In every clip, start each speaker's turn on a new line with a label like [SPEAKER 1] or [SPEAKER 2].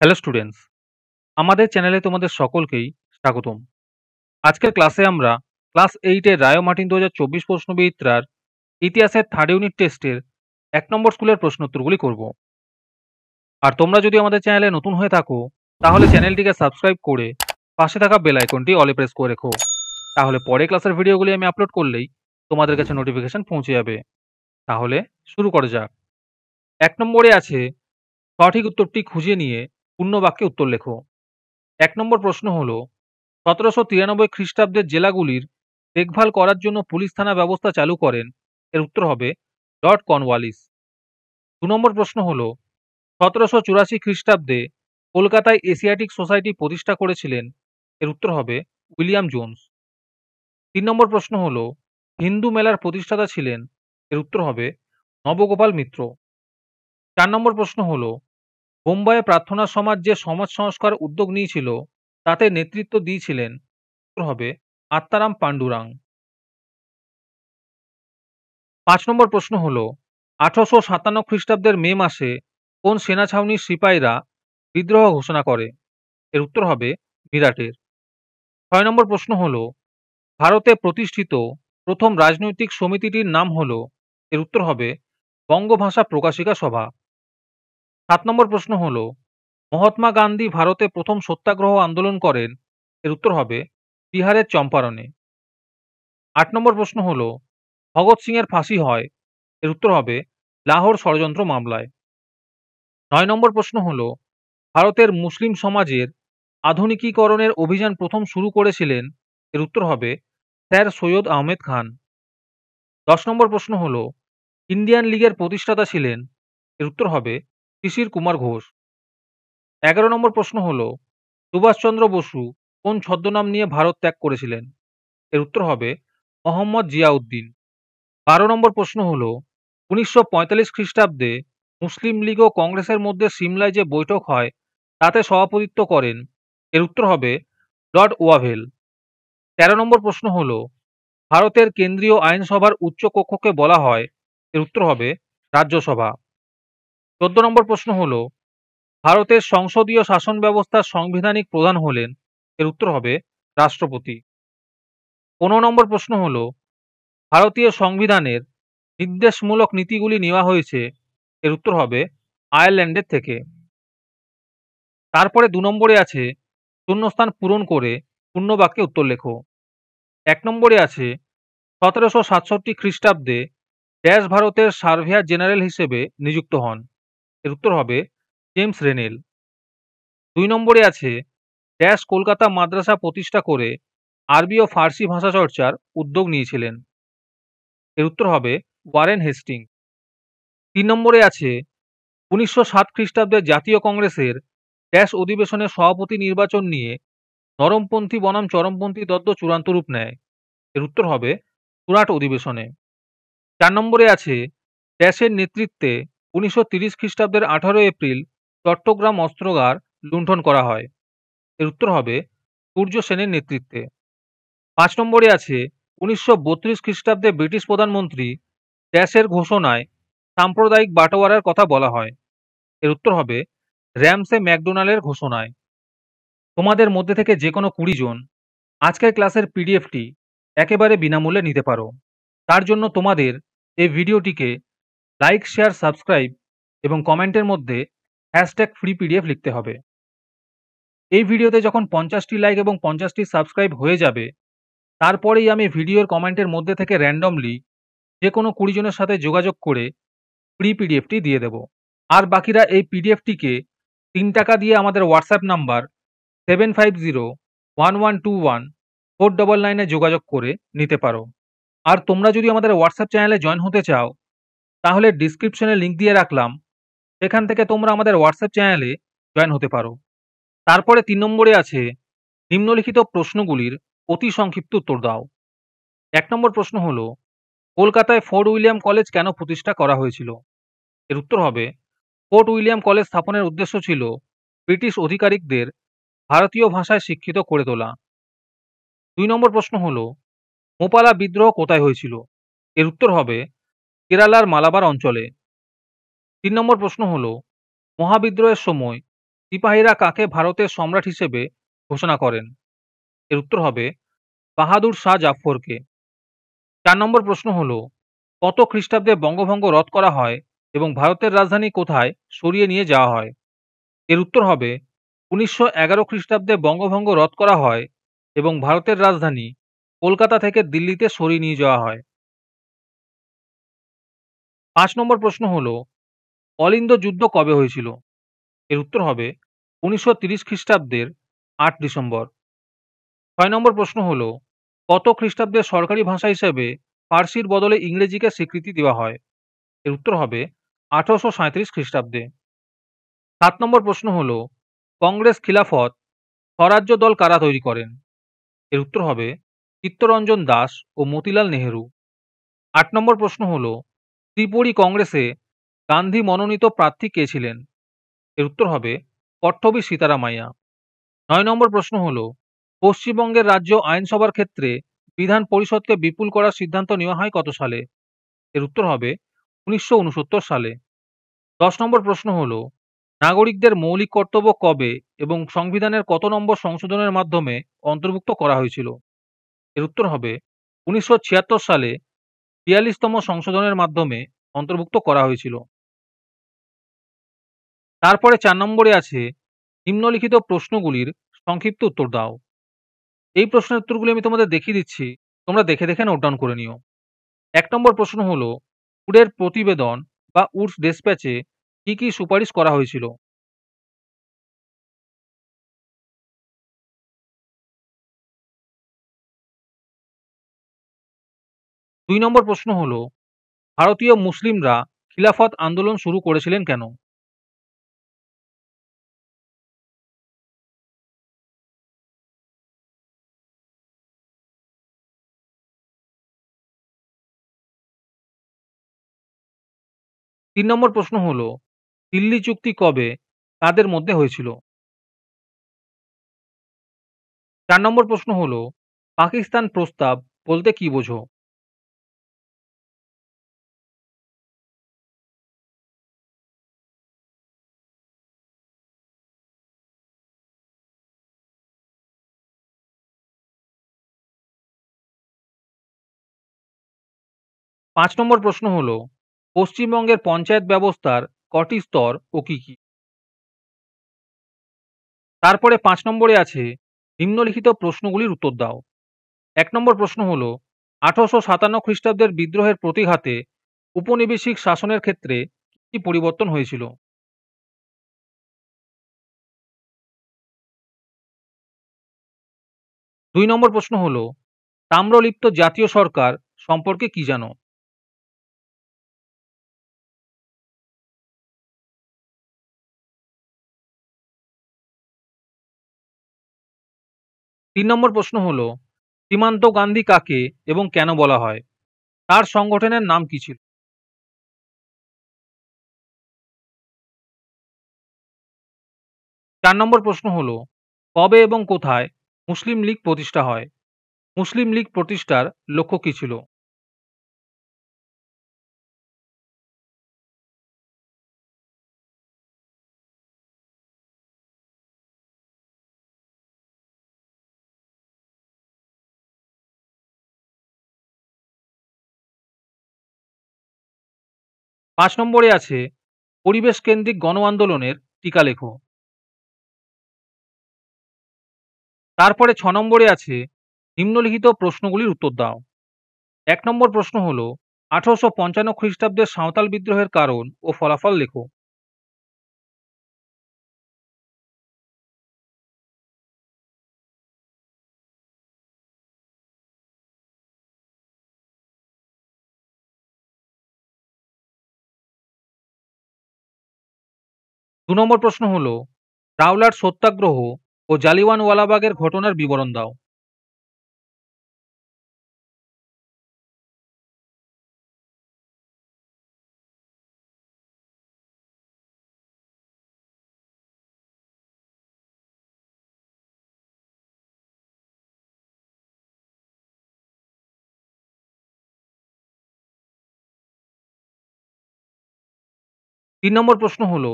[SPEAKER 1] hello students আমাদের চ্যানেলে তোমাদের সকলকেই স্বাগতম আজকের ক্লাসে আমরা ক্লাস এইটে রায় মার্টিন দু হাজার চব্বিশ ইতিহাসের থার্ড ইউনিট টেস্টের এক নম্বর স্কুলের প্রশ্নোত্তরগুলি করব আর তোমরা যদি আমাদের চ্যানেলে নতুন হয়ে থাকো তাহলে চ্যানেলটিকে সাবস্ক্রাইব করে পাশে থাকা বেল আইকনটি অলে প্রেস করে রেখো তাহলে পরে ক্লাসের ভিডিওগুলি আমি আপলোড করলেই তোমাদের কাছে নোটিফিকেশন পৌঁছে যাবে তাহলে শুরু করা যাক এক নম্বরে আছে সঠিক উত্তরটি খুঁজে নিয়ে পূর্ণ বাক্যে উত্তর লেখো এক নম্বর প্রশ্ন হল সতেরোশো তিরানব্বই খ্রিস্টাব্দের জেলাগুলির দেখভাল করার জন্য পুলিশ থানা ব্যবস্থা চালু করেন এর উত্তর হবে ডট কনওয়ালিস দু নম্বর প্রশ্ন হল সতেরোশো চুরাশি খ্রিস্টাব্দে কলকাতায় এশিয়াটিক সোসাইটি প্রতিষ্ঠা করেছিলেন এর উত্তর হবে উইলিয়াম জোন্স তিন নম্বর প্রশ্ন হল হিন্দু মেলার প্রতিষ্ঠাতা ছিলেন এর উত্তর হবে নবগোপাল মিত্র চার নম্বর প্রশ্ন হল বোম্বাইয়ে প্রার্থনা সমাজ যে সমাজ সংস্কার উদ্যোগ নিয়েছিল তাতে নেতৃত্ব দিয়েছিলেন হবে আত্মারাম পাণ্ডুরাং পাঁচ নম্বর প্রশ্ন হল আঠারোশো সাতান্ন খ্রিস্টাব্দের মে মাসে কোন সেনা ছাউনির সিপাহীরা বিদ্রোহ ঘোষণা করে এর উত্তর হবে বিরাটের ছয় নম্বর প্রশ্ন হল ভারতে প্রতিষ্ঠিত প্রথম রাজনৈতিক সমিতিটির নাম হল এর উত্তর হবে বঙ্গভাষা প্রকাশিকা সভা সাত নম্বর প্রশ্ন হলো মহাত্মা গান্ধী ভারতে প্রথম সত্যাগ্রহ আন্দোলন করেন এর উত্তর হবে বিহারের চম্পারণে আট নম্বর প্রশ্ন হল ভগৎ সিংয়ের ফাঁসি হয় এর উত্তর হবে লাহোর ষড়যন্ত্র মামলায় নয় নম্বর প্রশ্ন হল ভারতের মুসলিম সমাজের আধুনিকীকরণের অভিযান প্রথম শুরু করেছিলেন এর উত্তর হবে স্যার সৈয়দ আহমেদ খান দশ নম্বর প্রশ্ন হল ইন্ডিয়ান লীগের প্রতিষ্ঠাতা ছিলেন এর উত্তর হবে শিশির কুমার ঘোষ এগারো নম্বর প্রশ্ন হল সুভাষচন্দ্র বসু কোন ছদ্মনাম নিয়ে ভারত ত্যাগ করেছিলেন এর উত্তর হবে মোহাম্মদ জিয়াউদ্দিন বারো নম্বর প্রশ্ন হল উনিশশো পঁয়তাল্লিশ খ্রিস্টাব্দে মুসলিম লীগ ও কংগ্রেসের মধ্যে সিমলায় যে বৈঠক হয় তাতে সভাপতিত্ব করেন এর উত্তর হবে লর্ড ওয়াভেল তেরো নম্বর প্রশ্ন হল ভারতের কেন্দ্রীয় আইনসভার উচ্চ কক্ষকে বলা হয় এর উত্তর হবে রাজ্যসভা চোদ্দ নম্বর প্রশ্ন হল ভারতের সংসদীয় শাসন ব্যবস্থার সাংবিধানিক প্রধান হলেন এর উত্তর হবে রাষ্ট্রপতি পনেরো নম্বর প্রশ্ন হল ভারতীয় সংবিধানের নির্দেশমূলক নীতিগুলি নেওয়া হয়েছে এর উত্তর হবে আয়ারল্যান্ডের থেকে তারপরে দু নম্বরে আছে শূন্যস্থান পূরণ করে পূর্ণবাক্যে উত্তর লেখো এক নম্বরে আছে সতেরোশো সাতষট্টি খ্রিস্টাব্দে ড্যাশ ভারতের সার্ভিয়ার জেনারেল হিসেবে নিযুক্ত হন এর উত্তর হবে জেমস রেনেল দুই নম্বরে আছে ড্যাশ কলকাতা মাদ্রাসা প্রতিষ্ঠা করে আরবি ও ফার্সি ভাষা চর্চার উদ্যোগ নিয়েছিলেন এর উত্তর হবে ওয়ারেন হেস্টিং তিন নম্বরে আছে উনিশশো সাত খ্রিস্টাব্দে জাতীয় কংগ্রেসের ড্যাশ অধিবেশনে সভাপতি নির্বাচন নিয়ে নরমপন্থী বনাম চরমপন্থী দত্ত চূড়ান্ত রূপ নেয় এর উত্তর হবে সুরাট অধিবেশনে চার নম্বরে আছে ড্যাশের নেতৃত্বে উনিশশো তিরিশ খ্রিস্টাব্দের আঠারো এপ্রিল চট্টগ্রাম অস্ত্রগার লুণ্ঠন করা হয় এর উত্তর হবে সূর্য সেনের নেতৃত্বে পাঁচ নম্বরে আছে উনিশশো বত্রিশ খ্রিস্টাব্দে ব্রিটিশ প্রধানমন্ত্রী ড্যাসের ঘোষণায় সাম্প্রদায়িক বাটোয়ারার কথা বলা হয় এর উত্তর হবে র্যামসে ম্যাকডোনাল্ডের ঘোষণায় তোমাদের মধ্যে থেকে যে কোনো কুড়ি জন আজকের ক্লাসের পিডিএফটি একেবারে বিনামূল্যে নিতে পারো তার জন্য তোমাদের এই ভিডিওটিকে লাইক শেয়ার সাবস্ক্রাইব এবং কমেন্টের মধ্যে হ্যাশট্যাগ ফ্রি পিডিএফ লিখতে হবে এই ভিডিওতে যখন পঞ্চাশটি লাইক এবং পঞ্চাশটি সাবস্ক্রাইব হয়ে যাবে তারপরেই আমি ভিডিওর কমেন্টের মধ্যে থেকে র্যান্ডমলি যে কোনো কুড়িজনের সাথে যোগাযোগ করে ফ্রি পিডিএফটি দিয়ে দেব আর বাকিরা এই পিডিএফটিকে তিন টাকা দিয়ে আমাদের WhatsApp number seven five zero one one two one four double নাইনে যোগাযোগ করে নিতে পারো আর তোমরা যদি আমাদের হোয়াটসঅ্যাপ চ্যানেলে জয়েন হতে চাও তাহলে ডিসক্রিপশনে লিঙ্ক দিয়ে রাখলাম সেখান থেকে তোমরা আমাদের হোয়াটসঅ্যাপ চ্যানেলে জয়েন হতে পারো তারপরে তিন নম্বরে আছে নিম্নলিখিত প্রশ্নগুলির অতি সংক্ষিপ্ত উত্তর দাও এক নম্বর প্রশ্ন হল কলকাতায় ফোর্ট উইলিয়াম কলেজ কেন প্রতিষ্ঠা করা হয়েছিল এর উত্তর হবে ফোর্ট উইলিয়াম কলেজ স্থাপনের উদ্দেশ্য ছিল ব্রিটিশ আধিকারিকদের ভারতীয় ভাষায় শিক্ষিত করে তোলা দুই নম্বর প্রশ্ন হল মোপালা বিদ্রোহ কোথায় হয়েছিল এর উত্তর হবে কেরালার মালাবার অঞ্চলে তিন নম্বর প্রশ্ন হল মহাবিদ্রোহের সময় সিপাহীরা কাকে ভারতের সম্রাট হিসেবে ঘোষণা করেন এর উত্তর হবে বাহাদুর শাহ জাফরকে চার নম্বর প্রশ্ন হল কত খ্রিস্টাব্দে বঙ্গভঙ্গ রদ করা হয় এবং ভারতের রাজধানী কোথায় সরিয়ে নিয়ে যাওয়া হয় এর উত্তর হবে উনিশশো এগারো খ্রিস্টাব্দে বঙ্গভঙ্গ রদ করা হয় এবং ভারতের রাজধানী কলকাতা থেকে দিল্লিতে সরিয়ে নিয়ে যাওয়া হয় পাঁচ নম্বর প্রশ্ন হলো অলিন্দ যুদ্ধ কবে হয়েছিল এর উত্তর হবে উনিশশো তিরিশ খ্রিস্টাব্দের আট ডিসেম্বর ছয় নম্বর প্রশ্ন হল কত খ্রিস্টাব্দের সরকারি ভাষা হিসেবে ফার্সির বদলে ইংরেজিকে স্বীকৃতি দেওয়া হয় এর উত্তর হবে আঠারোশো সাঁত্রিশ খ্রিস্টাব্দে সাত নম্বর প্রশ্ন হল কংগ্রেস খিলাফত স্বরাজ্য দল কারা তৈরি করেন এর উত্তর হবে চিত্তরঞ্জন দাস ও মতিলাল নেহেরু আট নম্বর প্রশ্ন হল ত্রিপুরি কংগ্রেসে গান্ধী মনোনীত প্রার্থী কে ছিলেন এর উত্তর হবে পট্টবী সীতারামাইয়া নয় নম্বর প্রশ্ন হল পশ্চিমবঙ্গের রাজ্য আইনসভার ক্ষেত্রে বিধান পরিষদকে বিপুল করার সিদ্ধান্ত নেওয়া হয় কত সালে এর উত্তর হবে উনিশশো সালে দশ নম্বর প্রশ্ন হল নাগরিকদের মৌলিক কর্তব্য কবে এবং সংবিধানের কত নম্বর সংশোধনের মাধ্যমে অন্তর্ভুক্ত করা হয়েছিল এর উত্তর হবে উনিশশো সালে বিয়াল্লিশতম সংশোধনের মাধ্যমে অন্তর্ভুক্ত করা হয়েছিল তারপরে চার নম্বরে আছে নিম্নলিখিত প্রশ্নগুলির সংক্ষিপ্ত উত্তর দাও এই প্রশ্নের উত্তরগুলি আমি তোমাদের দেখিয়ে দিচ্ছি তোমরা দেখে দেখে নোট ডাউন করে নিও এক নম্বর প্রশ্ন হল উডের
[SPEAKER 2] প্রতিবেদন বা উডস ডেসপ্যাচে কী কী সুপারিশ করা হয়েছিল দুই নম্বর প্রশ্ন হল ভারতীয় মুসলিমরা খিলাফত আন্দোলন শুরু করেছিলেন কেন তিন নম্বর প্রশ্ন হল দিল্লি চুক্তি কবে তাদের মধ্যে হয়েছিল চার নম্বর প্রশ্ন হল পাকিস্তান প্রস্তাব বলতে কি বোঝো পাঁচ নম্বর প্রশ্ন হল পশ্চিমবঙ্গের পঞ্চায়েত ব্যবস্থার কটি স্তর ও কী কী
[SPEAKER 1] তারপরে পাঁচ নম্বরে আছে নিম্নলিখিত প্রশ্নগুলির উত্তর দাও এক নম্বর প্রশ্ন হল আঠারোশো সাতান্ন খ্রিস্টাব্দের বিদ্রোহের প্রতিঘাতে
[SPEAKER 2] উপনিবেশিক শাসনের ক্ষেত্রে কী পরিবর্তন হয়েছিল দুই নম্বর প্রশ্ন হল তাম্রলিপ্ত জাতীয় সরকার সম্পর্কে কি জানো তিন নম্বর প্রশ্ন হল সীমান্ত গান্ধী কাকে এবং কেন বলা হয় তার সংগঠনের নাম কি ছিল চার নম্বর প্রশ্ন হল কবে এবং কোথায় মুসলিম লীগ প্রতিষ্ঠা হয় মুসলিম লীগ প্রতিষ্ঠার লক্ষ্য কী ছিল পাঁচ নম্বরে আছে পরিবেশ কেন্দ্রিক গণ আন্দোলনের টিকা লেখ
[SPEAKER 1] তারপরে ছ নম্বরে আছে নিম্নলিখিত প্রশ্নগুলির উত্তর দাও এক নম্বর প্রশ্ন হল আঠারোশো পঞ্চান্ন খ্রিস্টাব্দের
[SPEAKER 2] সাঁওতাল বিদ্রোহের কারণ ও ফলাফল লেখো দু নম্বর প্রশ্ন হলো রাওলাট সত্যাগ্রহ ও জালিওয়ানওয়ালাবাগের ঘটনার বিবরণ দাও তিন নম্বর প্রশ্ন হলো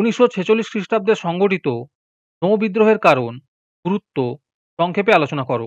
[SPEAKER 2] উনিশশো ছেচল্লিশ খ্রিস্টাব্দে সংগঠিত নৌবিদ্রোহের কারণ গুরুত্ব সংক্ষেপে আলোচনা করো